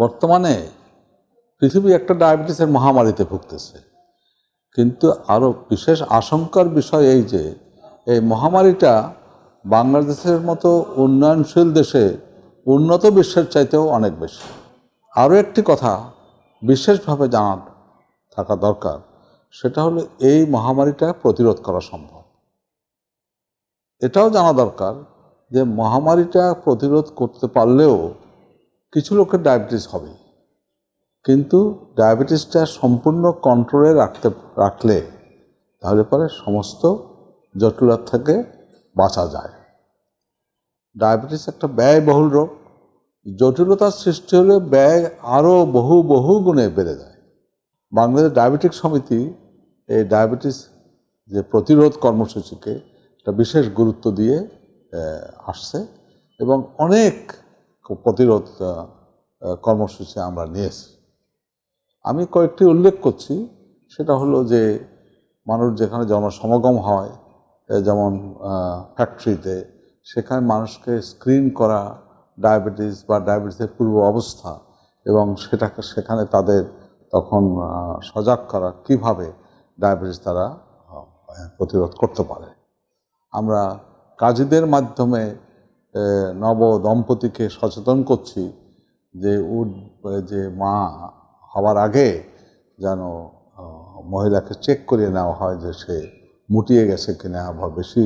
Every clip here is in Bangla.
বর্তমানে পৃথিবী একটা ডায়াবেটিসের মহামারীতে ভুগতেছে কিন্তু আরও বিশেষ আশঙ্কার বিষয় এই যে এই মহামারীটা বাংলাদেশের মতো উন্নয়নশীল দেশে উন্নত বিশ্বের চাইতেও অনেক বেশি আরও একটি কথা বিশেষভাবে জানার থাকা দরকার সেটা হলো এই মহামারীটা প্রতিরোধ করা সম্ভব এটাও জানা দরকার যে মহামারীটা প্রতিরোধ করতে পারলেও কিছু লোকের ডায়াবেটিস হবে কিন্তু ডায়াবেটিসটা সম্পূর্ণ কন্ট্রোলে রাখতে রাখলে তাহলে পরে সমস্ত জটিলতা থেকে বাঁচা যায় ডায়াবেটিস একটা ব্যয়বহুল রোগ জটিলতার সৃষ্টি হলে ব্যয় আরও বহু বহু গুণে বেড়ে যায় বাংলাদেশ ডায়াবেটিক সমিতি এই ডায়াবেটিস যে প্রতিরোধ কর্মসূচিকে একটা বিশেষ গুরুত্ব দিয়ে আসছে এবং অনেক প্রতিরোধ কর্মসূচি আমরা নিয়েছি আমি কয়েকটি উল্লেখ করছি সেটা হলো যে মানুষ যেখানে জনসমাগম হয় যেমন ফ্যাক্টরিতে সেখানে মানুষকে স্ক্রিন করা ডায়াবেটিস বা ডায়াবেটিসের পূর্ব অবস্থা এবং সেটাকে সেখানে তাদের তখন সজাগ করা কিভাবে ডায়াবেটিস তারা প্রতিরোধ করতে পারে আমরা কাজীদের মাধ্যমে নব দম্পতিকে সচেতন করছি যে উড যে মা হওয়ার আগে যেন মহিলাকে চেক করিয়ে নেওয়া হয় যে সে মুটিয়ে গেছে কিনা বা বেশি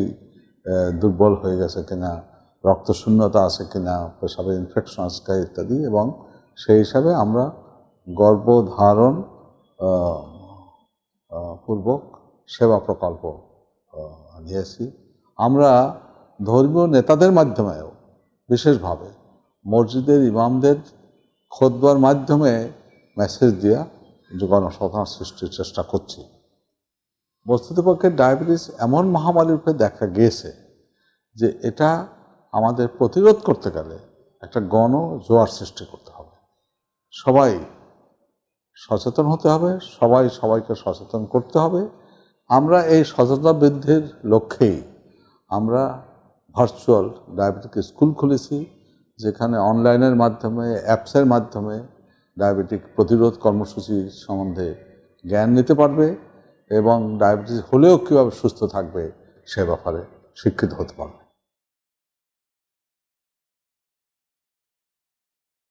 দুর্বল হয়ে গেছে কিনা রক্তশূন্যতা আছে কিনা পেশাবে ইনফেকশন আছে ইত্যাদি এবং সেই হিসাবে আমরা গর্ভধারণ পূর্বক সেবা প্রকল্প নিয়েছি আমরা ধর্মীয় নেতাদের মাধ্যমেও বিশেষভাবে মসজিদের ইমামদের খোদবার মাধ্যমে মেসেজ দেওয়া জনসাধারণ সৃষ্টির চেষ্টা করছি বস্তুতপক্ষে ডায়াবেটিস এমন উপরে দেখা গিয়েছে যে এটা আমাদের প্রতিরোধ করতে গেলে একটা গণ জোয়ার সৃষ্টি করতে হবে সবাই সচেতন হতে হবে সবাই সবাইকে সচেতন করতে হবে আমরা এই সচেতনতা বৃদ্ধির লক্ষ্যেই আমরা ভার্চুয়াল ডায়াবেটিক স্কুল খুলেছি যেখানে অনলাইনের মাধ্যমে অ্যাপসের মাধ্যমে ডায়াবেটিক প্রতিরোধ কর্মসূচি সম্বন্ধে জ্ঞান নিতে পারবে এবং ডায়াবেটিস হলেও কীভাবে সুস্থ থাকবে সে ব্যাপারে শিক্ষিত হতে পারবে